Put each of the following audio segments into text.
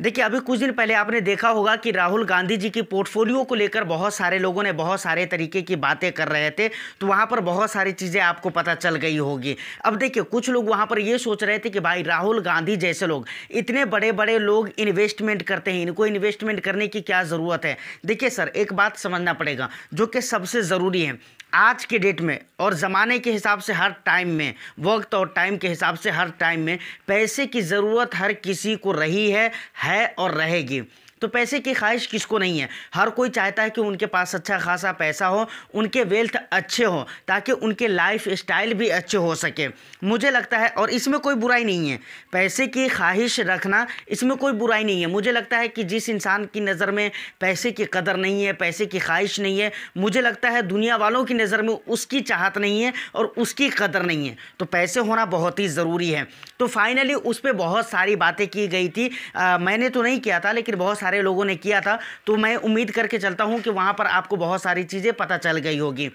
देखिए अभी कुछ दिन पहले आपने देखा होगा कि राहुल गांधी जी की पोर्टफोलियो को लेकर बहुत सारे लोगों ने बहुत सारे तरीके की बातें कर रहे थे तो वहाँ पर बहुत सारी चीज़ें आपको पता चल गई होगी अब देखिए कुछ लोग वहाँ पर ये सोच रहे थे कि भाई राहुल गांधी जैसे लोग इतने बड़े बड़े लोग इन्वेस्टमेंट करते हैं इनको इन्वेस्टमेंट करने की क्या ज़रूरत है देखिए सर एक बात समझना पड़ेगा जो कि सबसे ज़रूरी है आज के डेट में और ज़माने के हिसाब से हर टाइम में वक्त और टाइम के हिसाब से हर टाइम में पैसे की ज़रूरत हर किसी को रही है है और रहेगी तो पैसे की ख्वाहिश किसको नहीं है हर कोई चाहता है कि उनके पास अच्छा खासा पैसा हो उनके वेल्थ अच्छे हो ताकि उनके लाइफ स्टाइल भी अच्छे हो सके मुझे लगता है और इसमें कोई बुराई नहीं है पैसे की ख्वाहिश रखना इसमें कोई बुराई नहीं है मुझे लगता है कि जिस इंसान की नज़र में पैसे की कदर नहीं है पैसे की ख्वाहिश नहीं है मुझे लगता है दुनिया वालों की नज़र में उसकी चाहत नहीं है और उसकी कदर नहीं है तो पैसे होना बहुत ही ज़रूरी है तो फाइनली उस पर बहुत सारी बातें की गई थी आ, मैंने तो नहीं किया था लेकिन बहुत सारे लोगों ने किया था तो मैं उम्मीद करके चलता हूँ कि वहाँ पर आपको बहुत सारी चीज़ें पता चल गई होगी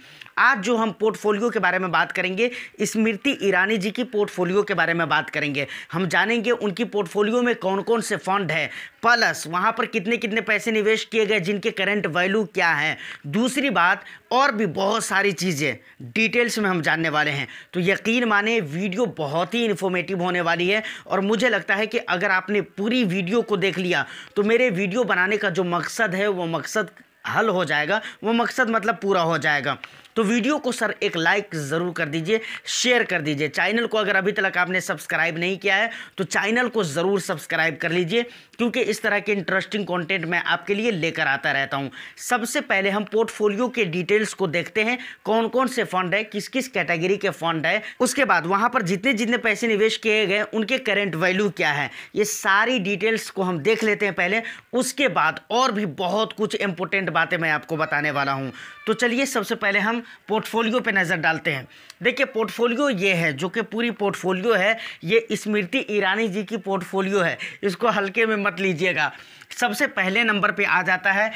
आज जो हम पोर्टफोलियो के बारे में बात करेंगे स्मृति ईरानी जी की पोर्टफोलियो के बारे में बात करेंगे हम जानेंगे उनकी पोर्टफोलियो में कौन कौन से फंड है प्लस वहाँ पर कितने कितने पैसे निवेश किए गए जिनके करंट वैल्यू क्या है दूसरी बात और भी बहुत सारी चीज़ें डिटेल्स में हम जानने वाले हैं तो यकीन माने वीडियो बहुत ही इन्फॉर्मेटिव होने वाली है और मुझे लगता है कि अगर आपने पूरी वीडियो को देख लिया तो मेरे वीडियो बनाने का जो मकसद है वो मकसद हल हो जाएगा वो मकसद मतलब पूरा हो जाएगा तो वीडियो को सर एक लाइक ज़रूर कर दीजिए शेयर कर दीजिए चैनल को अगर अभी तक आपने सब्सक्राइब नहीं किया है तो चैनल को ज़रूर सब्सक्राइब कर लीजिए क्योंकि इस तरह के इंटरेस्टिंग कॉन्टेंट मैं आपके लिए लेकर आता रहता हूँ सबसे पहले हम पोर्टफोलियो के डिटेल्स को देखते हैं कौन कौन से फंड है किस किस कैटेगरी के फंड है उसके बाद वहाँ पर जितने जितने पैसे निवेश किए गए उनके करेंट वैल्यू क्या है ये सारी डिटेल्स को हम देख लेते हैं पहले उसके बाद और भी बहुत कुछ इंपोर्टेंट बातें मैं आपको बताने वाला हूँ तो चलिए सबसे पहले हम पोर्टफोलियो पे नज़र डालते हैं देखिए पोर्टफोलियो ये है जो कि पूरी पोर्टफोलियो है ये स्मृति ईरानी जी की पोर्टफोलियो है इसको हल्के में मत लीजिएगा सबसे पहले नंबर पर आ जाता है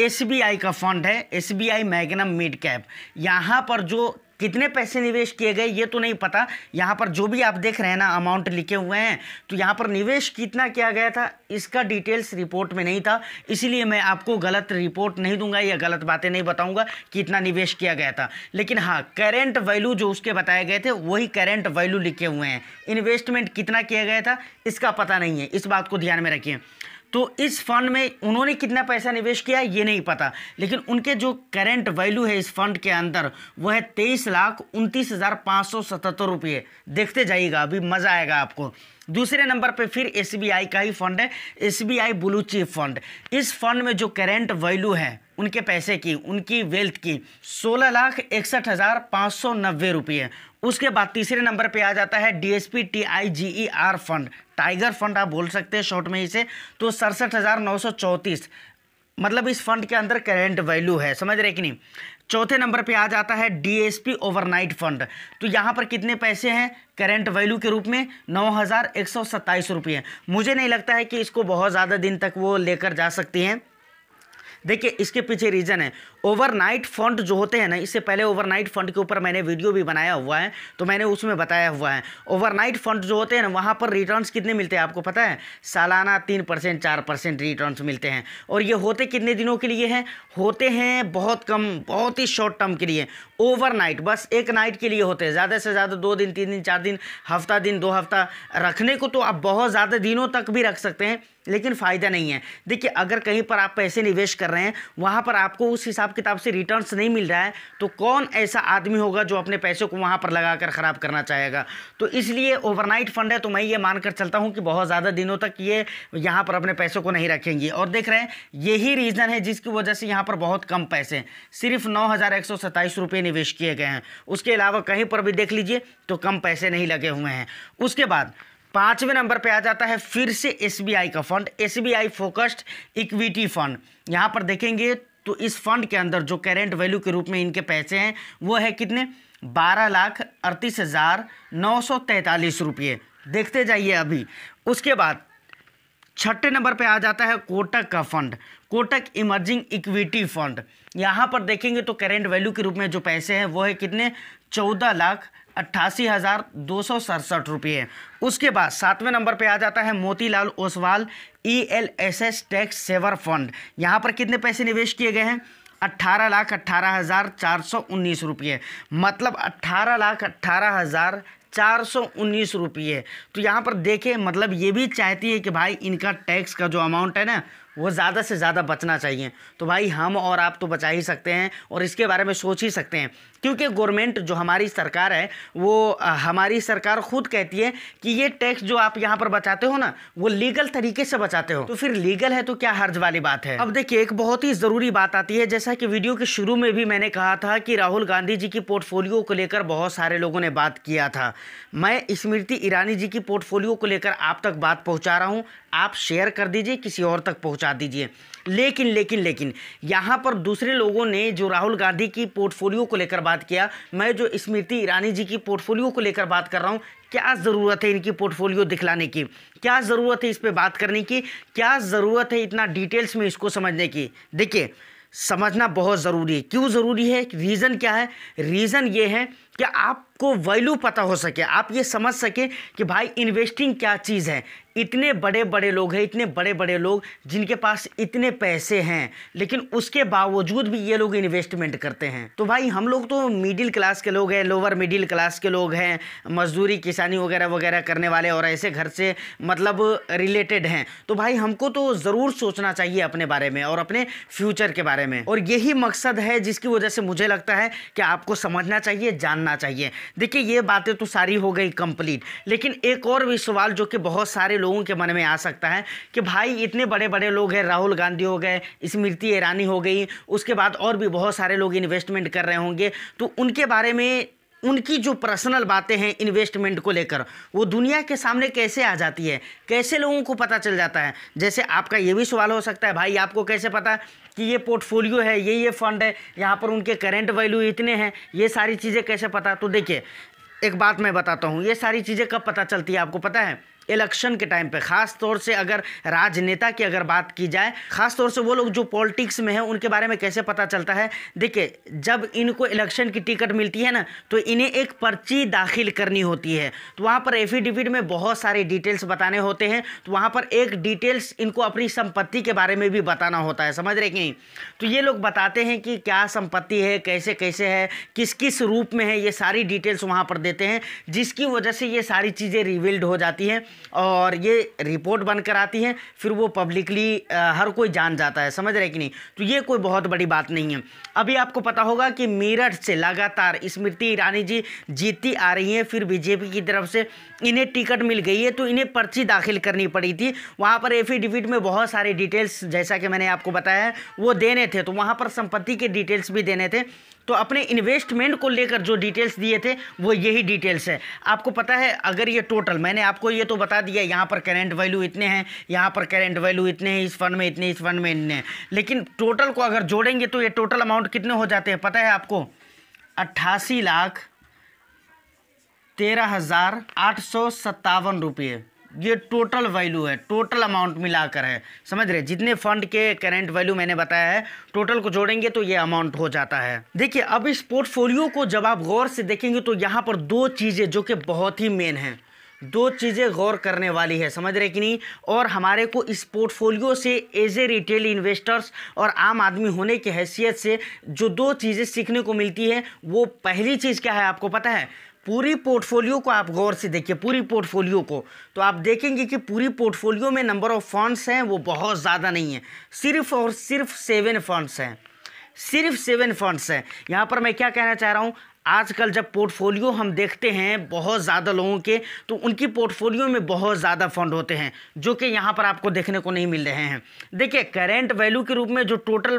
एस का फंड है S B Magnum mid cap यहाँ पर जो कितने पैसे निवेश किए गए ये तो नहीं पता यहाँ पर जो भी आप देख रहे हैं ना अमाउंट लिखे हुए हैं तो यहाँ पर निवेश कितना किया गया था इसका डिटेल्स रिपोर्ट में नहीं था इसीलिए मैं आपको गलत रिपोर्ट नहीं दूंगा या गलत बातें नहीं बताऊंगा कितना निवेश किया गया था लेकिन हाँ करेंट वैल्यू जो उसके बताए गए थे वही करेंट वैल्यू लिखे हुए हैं इन्वेस्टमेंट कितना किया गया था इसका पता नहीं है इस बात को ध्यान में रखिए तो इस फंड में उन्होंने कितना पैसा निवेश किया ये नहीं पता लेकिन उनके जो करेंट वैल्यू है इस फंड के अंदर वह है तेईस लाख उनतीस हज़ार पाँच सौ सतहत्तर रुपये देखते जाइएगा अभी मज़ा आएगा आपको दूसरे नंबर पे फिर एसबीआई का ही फंड है एसबीआई ब्लू चिप फंड इस फंड में जो करेंट वैल्यू है उनके पैसे की उनकी वेल्थ की सोलह लाख इकसठ हज़ार पाँच सौ नब्बे रुपये उसके बाद तीसरे नंबर पे आ जाता है DSP T I G E R fund tiger fund आप बोल सकते हैं शॉर्ट में इसे तो सड़सठ हज़ार नौ सौ मतलब इस फंड के अंदर करेंट वैल्यू है समझ रहे कि नहीं चौथे नंबर पे आ जाता है डीएसपी ओवरनाइट फंड तो यहाँ पर कितने पैसे हैं करंट वैल्यू के रूप में नौ हज़ार एक सौ सत्ताईस रुपये मुझे नहीं लगता है कि इसको बहुत ज़्यादा दिन तक वो लेकर जा सकती हैं देखिए इसके पीछे रीज़न है ओवरनाइट फंड जो होते हैं ना इससे पहले ओवरनाइट फंड के ऊपर मैंने वीडियो भी बनाया हुआ है तो मैंने उसमें बताया हुआ है ओवरनाइट फंड जो होते हैं ना वहाँ पर रिटर्न्स कितने मिलते हैं आपको पता है सालाना तीन परसेंट चार परसेंट रिटर्न मिलते हैं और ये होते कितने दिनों के लिए हैं होते हैं बहुत कम बहुत ही शॉर्ट टर्म के लिए ओवरनाइट बस एक नाइट के लिए होते हैं ज़्यादा से ज़्यादा दो दिन तीन दिन चार दिन हफ्ता दिन दो हफ्ता रखने को तो आप बहुत ज़्यादा दिनों तक भी रख सकते हैं लेकिन फ़ायदा नहीं है देखिए अगर कहीं पर आप पैसे निवेश कर रहे हैं वहाँ पर आपको उस हिसाब हिसाब किताब से रिटर्न्स नहीं मिल रहा है तो कौन ऐसा आदमी होगा जो अपने पैसे को वहाँ पर लगा कर ख़राब करना चाहेगा तो इसलिए ओवरनाइट फंड है तो मैं ये मानकर चलता हूँ कि बहुत ज़्यादा दिनों तक ये यहाँ पर अपने पैसों को नहीं रखेंगे और देख रहे हैं यही रीज़न है जिसकी वजह से यहाँ पर बहुत कम पैसे सिर्फ नौ रुपये निवेश किए गए हैं उसके अलावा कहीं पर भी देख लीजिए तो कम पैसे नहीं लगे हुए हैं उसके बाद पाँचवें नंबर पे आ जाता है फिर से एसबीआई का fund SBI focused equity fund यहाँ पर देखेंगे तो इस फंड के अंदर जो करेंट वैल्यू के रूप में इनके पैसे हैं वो है कितने बारह लाख अड़तीस हज़ार नौ सौ तैंतालीस रुपये देखते जाइए अभी उसके बाद छठे नंबर पे आ जाता है कोटक का fund Kotak emerging equity fund यहाँ पर देखेंगे तो करेंट वैल्यू के रूप में जो पैसे हैं वो है कितने चौदह लाख अट्ठासी हज़ार दो सौ सड़सठ रुपये उसके बाद सातवें नंबर पे आ जाता है Motilal Oswal E L S S tax saver fund यहाँ पर कितने पैसे निवेश किए गए हैं अट्ठारह लाख अट्ठारह हज़ार चार सौ उन्नीस रुपये मतलब अट्ठारह लाख अट्ठारह हज़ार चार सौ उन्नीस रुपये तो यहाँ पर देखें मतलब ये भी चाहती है कि भाई इनका टैक्स का जो अमाउंट है ना वो ज़्यादा से ज़्यादा बचना चाहिए तो भाई हम और आप तो बचा ही सकते हैं और इसके बारे में सोच ही सकते हैं क्योंकि गवर्नमेंट जो हमारी सरकार है वो हमारी सरकार खुद कहती है कि ये टैक्स जो आप यहाँ पर बचाते हो ना वो लीगल तरीके से बचाते हो तो फिर लीगल है तो क्या हर्ज वाली बात है अब देखिए एक बहुत ही ज़रूरी बात आती है जैसा कि वीडियो के शुरू में भी मैंने कहा था कि राहुल गांधी जी की पोर्टफोलियो को लेकर बहुत सारे लोगों ने बात किया था मैं स्मृति ईरानी जी की पोर्टफोलियो को लेकर आप तक बात पहुँचा रहा हूँ आप शेयर कर दीजिए किसी और तक पहुँच पहुंचा दीजिए लेकिन लेकिन लेकिन यहाँ पर दूसरे लोगों ने जो राहुल गांधी की पोर्टफोलियो को लेकर बात किया मैं जो स्मृति ईरानी जी की पोर्टफोलियो को लेकर बात कर रहा हूँ क्या ज़रूरत है इनकी पोर्टफोलियो दिखलाने की क्या ज़रूरत है इस पर बात करने की क्या ज़रूरत है इतना डिटेल्स में इसको समझने की देखिए समझना बहुत ज़रूरी है क्यों ज़रूरी है रीज़न क्या है रीज़न ये है कि आपको वैल्यू पता हो सके आप ये समझ सकें कि भाई इन्वेस्टिंग क्या चीज़ है इतने बड़े बड़े लोग हैं इतने बड़े बड़े लोग जिनके पास इतने पैसे हैं लेकिन उसके बावजूद भी ये लोग इन्वेस्टमेंट करते हैं तो भाई हम लोग तो मिडिल क्लास के लोग हैं लोअर मिडिल क्लास के लोग हैं मजदूरी किसानी वगैरह वगैरह करने वाले और ऐसे घर से मतलब रिलेटेड हैं तो भाई हमको तो ज़रूर सोचना चाहिए अपने बारे में और अपने फ्यूचर के बारे में और यही मकसद है जिसकी वजह से मुझे लगता है कि आपको समझना चाहिए जान जानना चाहिए देखिए ये बातें तो सारी हो गई कंप्लीट लेकिन एक और भी सवाल जो कि बहुत सारे लोगों के मन में आ सकता है कि भाई इतने बड़े बड़े लोग हैं राहुल गांधी हो गए स्मृति ईरानी हो गई उसके बाद और भी बहुत सारे लोग इन्वेस्टमेंट कर रहे होंगे तो उनके बारे में उनकी जो पर्सनल बातें हैं इन्वेस्टमेंट को लेकर वो दुनिया के सामने कैसे आ जाती है कैसे लोगों को पता चल जाता है जैसे आपका ये भी सवाल हो सकता है भाई आपको कैसे पता कि ये पोर्टफोलियो है ये ये फंड है यहाँ पर उनके करेंट वैल्यू इतने हैं ये सारी चीज़ें कैसे पता तो देखिए एक बात मैं बताता हूँ ये सारी चीज़ें कब पता चलती है आपको पता है इलेक्शन के टाइम पे ख़ास तौर से अगर राजनेता की अगर बात की जाए ख़ास तौर से वो लोग जो पॉलिटिक्स में हैं उनके बारे में कैसे पता चलता है देखिए जब इनको इलेक्शन की टिकट मिलती है ना तो इन्हें एक पर्ची दाखिल करनी होती है तो वहाँ पर एफिडेविट में बहुत सारे डिटेल्स बताने होते हैं तो वहाँ पर एक डिटेल्स इनको अपनी संपत्ति के बारे में भी बताना होता है समझ रहे कि नहीं तो ये लोग बताते हैं कि क्या संपत्ति है कैसे कैसे है किस किस रूप में है ये सारी डिटेल्स वहाँ पर देते हैं जिसकी वजह से ये सारी चीज़ें रिवील्ड हो जाती हैं और ये रिपोर्ट बनकर आती है फिर वो पब्लिकली हर कोई जान जाता है समझ रहे कि नहीं तो ये कोई बहुत बड़ी बात नहीं है अभी आपको पता होगा कि मेरठ से लगातार स्मृति ईरानी जी जीतती आ रही हैं फिर बीजेपी की तरफ से इन्हें टिकट मिल गई है तो इन्हें पर्ची दाखिल करनी पड़ी थी वहाँ पर एफिडेविट में बहुत सारे डिटेल्स जैसा कि मैंने आपको बताया है वो देने थे तो वहाँ पर संपत्ति के डिटेल्स भी देने थे तो अपने इन्वेस्टमेंट को लेकर जो डिटेल्स दिए थे वो यही डिटेल्स है आपको पता है अगर ये टोटल मैंने आपको ये तो बता दिया यहाँ पर करेंट वैल्यू इतने हैं यहाँ पर करेंट वैल्यू इतने हैं इस फंड में इतने इस फंड में इतने लेकिन टोटल को अगर जोड़ेंगे तो ये टोटल अमाउंट कितने हो जाते हैं पता है आपको अट्ठासी लाख तेरह हज़ार आठ सौ सत्तावन रुपये ये टोटल वैल्यू है टोटल अमाउंट मिलाकर है समझ रहे जितने फंड के करेंट वैल्यू मैंने बताया है टोटल को जोड़ेंगे तो ये अमाउंट हो जाता है देखिए अब इस पोर्टफोलियो को जब आप गौर से देखेंगे तो यहाँ पर दो चीज़ें जो कि बहुत ही मेन हैं दो चीज़ें गौर करने वाली है समझ रहे कि नहीं और हमारे को इस पोर्टफोलियो से एज ए रिटेल इन्वेस्टर्स और आम आदमी होने की हैसियत से जो दो चीज़ें सीखने को मिलती है वो पहली चीज़ क्या है आपको पता है पूरी पोर्टफोलियो को आप गौर से देखिए पूरी पोर्टफोलियो को तो आप देखेंगे कि पूरी पोर्टफोलियो में नंबर ऑफ़ फंड्स हैं वो बहुत ज़्यादा नहीं है सिर्फ और सिर्फ सेवन फंड्स हैं सिर्फ सेवन फंड्स हैं यहाँ पर मैं क्या कहना चाह रहा हूँ आजकल जब पोर्टफोलियो हम देखते हैं बहुत ज़्यादा लोगों के तो उनकी पोर्टफोलियो में बहुत ज़्यादा फंड होते हैं जो कि यहाँ पर आपको देखने को नहीं मिल रहे हैं देखिए करेंट वैल्यू के रूप में जो टोटल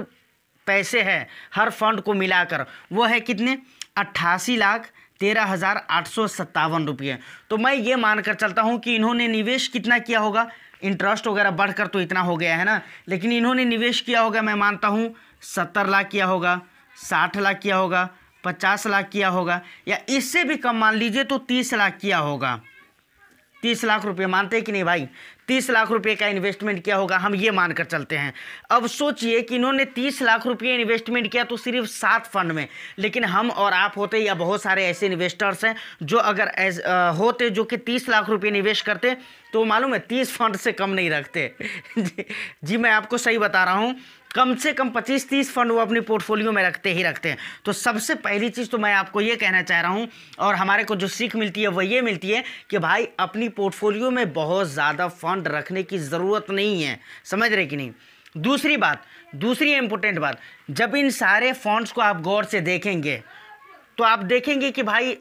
पैसे हैं हर फंड को मिलाकर वो है कितने अट्ठासी लाख तेरह हज़ार आठ सौ सत्तावन रुपये तो मैं ये मानकर चलता हूँ कि इन्होंने निवेश कितना किया होगा इंटरेस्ट वगैरह बढ़कर तो इतना हो गया है ना लेकिन इन्होंने निवेश किया होगा मैं मानता हूँ सत्तर लाख किया होगा साठ लाख किया होगा पचास लाख किया होगा या इससे भी कम मान लीजिए तो तीस लाख किया होगा तीस लाख रुपये मानते हैं कि नहीं भाई तीस लाख रुपये का इन्वेस्टमेंट किया होगा हम ये मानकर चलते हैं अब सोचिए कि इन्होंने तीस लाख रुपये इन्वेस्टमेंट किया तो सिर्फ सात फंड में लेकिन हम और आप होते या बहुत सारे ऐसे इन्वेस्टर्स हैं जो अगर एज आ, होते जो कि तीस लाख रुपये निवेश करते तो मालूम है तीस फंड से कम नहीं रखते जी, जी मैं आपको सही बता रहा हूँ कम से कम 25-30 फंड वो अपनी पोर्टफोलियो में रखते ही रखते हैं तो सबसे पहली चीज़ तो मैं आपको ये कहना चाह रहा हूँ और हमारे को जो सीख मिलती है वह ये मिलती है कि भाई अपनी पोर्टफोलियो में बहुत ज़्यादा फंड रखने की ज़रूरत नहीं है समझ रहे कि नहीं दूसरी बात दूसरी इम्पोर्टेंट बात जब इन सारे फंड्स को आप गौर से देखेंगे तो आप देखेंगे कि भाई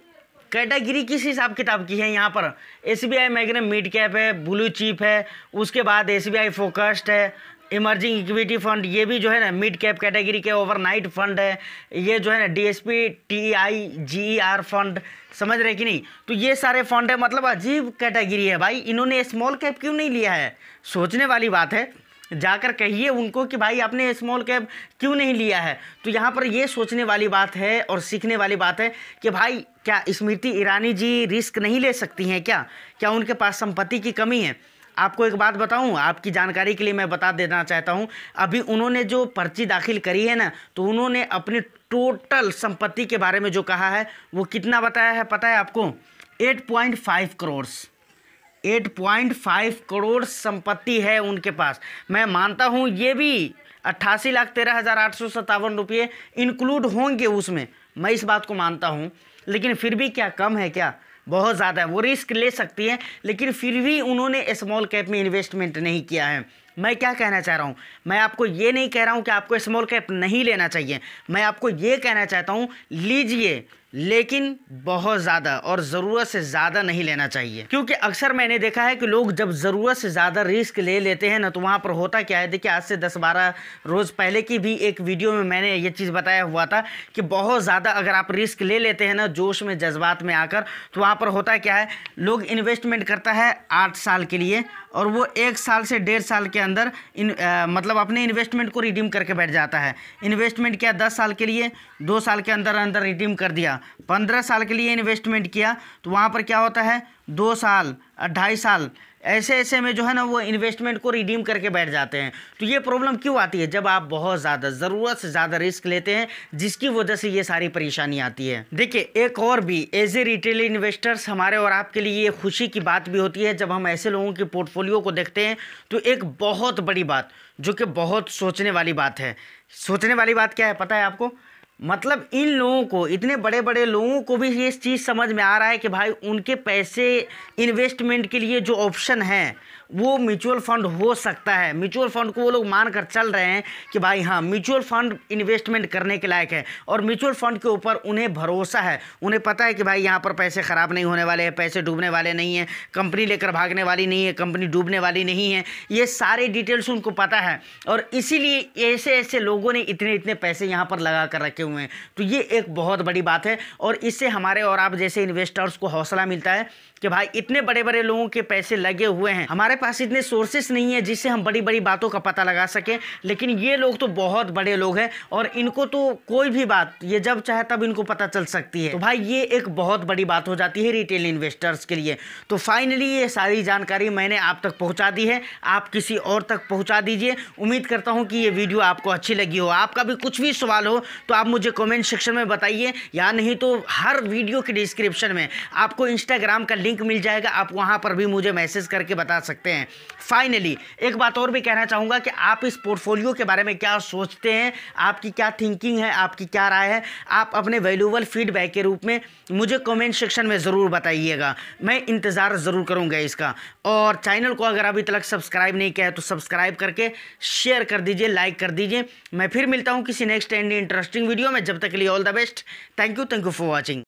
कैटेगरी किस हिसाब किताब की है यहाँ पर S B I Magnum mid cap है ब्लू चिप है उसके बाद एस बी आई फोकस्ड है इमर्जिंग इक्विटी फंड ये भी जो है ना मिड कैप कैटेगरी के ओवरनाइट फंड है ये जो है ना डीएसपी टीआई जीईआर फंड समझ रहे कि नहीं तो ये सारे फंड है मतलब अजीब कैटेगरी है भाई इन्होंने स्मॉल कैप क्यों नहीं लिया है सोचने वाली बात है जाकर कहिए उनको कि भाई आपने स्मॉल कैप क्यों नहीं लिया है तो यहाँ पर ये सोचने वाली बात है और सीखने वाली बात है कि भाई क्या स्मृति ईरानी जी रिस्क नहीं ले सकती हैं क्या क्या उनके पास संपत्ति की कमी है आपको एक बात बताऊं आपकी जानकारी के लिए मैं बता देना चाहता हूं अभी उन्होंने जो पर्ची दाखिल करी है ना तो उन्होंने अपनी टोटल संपत्ति के बारे में जो कहा है वो कितना बताया है पता है आपको 8.5 करोड़ 8.5 करोड़ संपत्ति है उनके पास मैं मानता हूं ये भी अट्ठासी लाख तेरह हज़ार आठ सौ सत्तावन रुपये इंक्लूड होंगे उसमें मैं इस बात को मानता हूँ लेकिन फिर भी क्या कम है क्या बहुत ज़्यादा है वो रिस्क ले सकती हैं लेकिन फिर भी उन्होंने स्मॉल कैप में इन्वेस्टमेंट नहीं किया है मैं क्या कहना चाह रहा हूँ मैं आपको ये नहीं कह रहा हूँ कि आपको स्मॉल कैप नहीं लेना चाहिए मैं आपको ये कहना चाहता हूँ लीजिए लेकिन बहुत ज़्यादा और ज़रूरत से ज़्यादा नहीं लेना चाहिए क्योंकि अक्सर मैंने देखा है कि लोग जब ज़रूरत से ज़्यादा रिस्क ले लेते हैं ना तो वहाँ पर होता क्या है देखिए आज से 10-12 रोज़ पहले की भी एक वीडियो में मैंने ये चीज़ बताया हुआ था कि बहुत ज़्यादा अगर आप रिस्क ले लेते हैं ना जोश में जज्बात में आकर तो वहाँ पर होता क्या है लोग इन्वेस्टमेंट करता है आठ साल के लिए और वो एक साल से डेढ़ साल के अंदर इन आ, मतलब अपने इन्वेस्टमेंट को रिडीम करके बैठ जाता है इन्वेस्टमेंट किया दस साल के लिए दो साल के अंदर अंदर रिडीम कर दिया पंद्रह साल के लिए इन्वेस्टमेंट किया तो वहाँ पर क्या होता है दो साल ढाई साल ऐसे ऐसे में जो है ना वो इन्वेस्टमेंट को रिडीम करके बैठ जाते हैं तो ये प्रॉब्लम क्यों आती है जब आप बहुत ज़्यादा ज़रूरत से ज़्यादा रिस्क लेते हैं जिसकी वजह से ये सारी परेशानी आती है देखिए एक और भी एज ए रिटेल इन्वेस्टर्स हमारे और आपके लिए ये खुशी की बात भी होती है जब हम ऐसे लोगों के पोर्टफोलियो को देखते हैं तो एक बहुत बड़ी बात जो कि बहुत सोचने वाली बात है सोचने वाली बात क्या है पता है आपको मतलब इन लोगों को इतने बड़े बड़े लोगों को भी ये चीज़ समझ में आ रहा है कि भाई उनके पैसे इन्वेस्टमेंट के लिए जो ऑप्शन हैं वो म्यूचुअल फंड हो सकता है म्यूचुअल फंड को वो लोग मान कर चल रहे हैं कि भाई हाँ म्यूचुअल फंड इन्वेस्टमेंट करने के लायक है और म्यूचुअल फंड के ऊपर उन्हें भरोसा है उन्हें पता है कि भाई यहाँ पर पैसे ख़राब नहीं होने वाले हैं पैसे डूबने वाले नहीं हैं कंपनी लेकर भागने वाली नहीं है कंपनी डूबने वाली नहीं है ये सारे डिटेल्स उनको पता है और इसीलिए ऐसे ऐसे लोगों ने इतने इतने पैसे यहाँ पर लगा कर रखे हुए हैं तो ये एक बहुत बड़ी बात है और इससे हमारे और आप जैसे इन्वेस्टर्स को हौसला मिलता है कि भाई इतने बड़े बड़े लोगों के पैसे लगे हुए हैं हमारे पास इतने सोर्सेस नहीं है जिससे हम बड़ी बड़ी बातों का पता लगा सकें लेकिन ये लोग तो बहुत बड़े लोग हैं और इनको तो कोई भी बात ये जब चाहे तब इनको पता चल सकती है तो भाई ये एक बहुत बड़ी बात हो जाती है रिटेल इन्वेस्टर्स के लिए तो फाइनली ये सारी जानकारी मैंने आप तक पहुँचा दी है आप किसी और तक पहुँचा दीजिए उम्मीद करता हूँ कि ये वीडियो आपको अच्छी लगी हो आपका भी कुछ भी सवाल हो तो आप मुझे कॉमेंट सेक्शन में बताइए या नहीं तो हर वीडियो के डिस्क्रिप्शन में आपको इंस्टाग्राम का लिंक मिल जाएगा आप वहाँ पर भी मुझे मैसेज करके बता सकते हैं सकते हैं फाइनली एक बात और भी कहना चाहूँगा कि आप इस पोर्टफोलियो के बारे में क्या सोचते हैं आपकी क्या थिंकिंग है आपकी क्या राय है आप अपने वैल्यूबल फीडबैक के रूप में मुझे कमेंट सेक्शन में ज़रूर बताइएगा मैं इंतज़ार ज़रूर करूँगा इसका और चैनल को अगर अभी तक सब्सक्राइब नहीं किया है तो सब्सक्राइब करके शेयर कर दीजिए लाइक कर दीजिए मैं फिर मिलता हूँ किसी नेक्स्ट एंड इंटरेस्टिंग वीडियो में जब तक के लिए all the best thank you thank you for watching